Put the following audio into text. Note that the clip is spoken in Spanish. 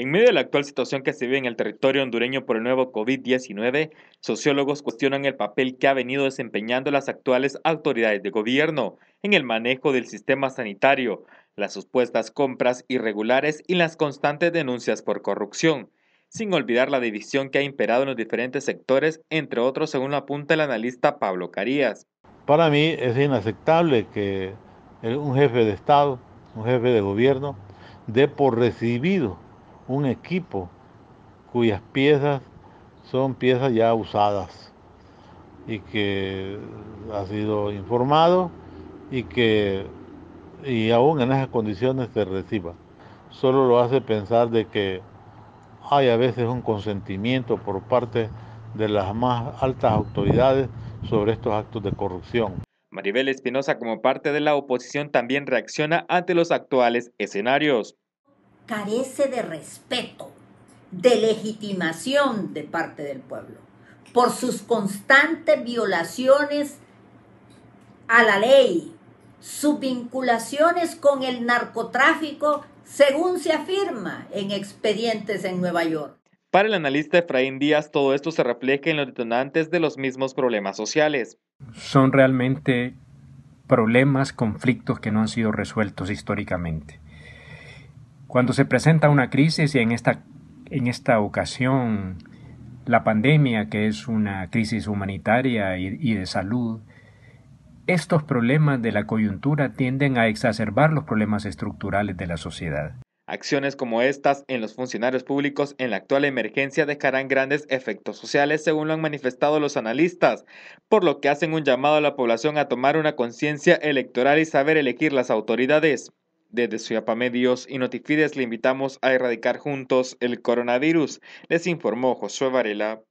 En medio de la actual situación que se vive en el territorio hondureño por el nuevo COVID-19, sociólogos cuestionan el papel que ha venido desempeñando las actuales autoridades de gobierno en el manejo del sistema sanitario, las supuestas compras irregulares y las constantes denuncias por corrupción, sin olvidar la división que ha imperado en los diferentes sectores, entre otros, según apunta el analista Pablo Carías. Para mí es inaceptable que un jefe de Estado, un jefe de gobierno, dé por recibido un equipo cuyas piezas son piezas ya usadas y que ha sido informado y que y aún en esas condiciones se reciba. Solo lo hace pensar de que hay a veces un consentimiento por parte de las más altas autoridades sobre estos actos de corrupción. Maribel Espinosa, como parte de la oposición, también reacciona ante los actuales escenarios carece de respeto, de legitimación de parte del pueblo, por sus constantes violaciones a la ley, sus vinculaciones con el narcotráfico, según se afirma en expedientes en Nueva York. Para el analista Efraín Díaz, todo esto se refleja en los detonantes de los mismos problemas sociales. Son realmente problemas, conflictos que no han sido resueltos históricamente. Cuando se presenta una crisis, y en esta, en esta ocasión la pandemia, que es una crisis humanitaria y de salud, estos problemas de la coyuntura tienden a exacerbar los problemas estructurales de la sociedad. Acciones como estas en los funcionarios públicos en la actual emergencia dejarán grandes efectos sociales, según lo han manifestado los analistas, por lo que hacen un llamado a la población a tomar una conciencia electoral y saber elegir las autoridades. Desde Suyapa Medios y Notifides le invitamos a erradicar juntos el coronavirus, les informó Josué Varela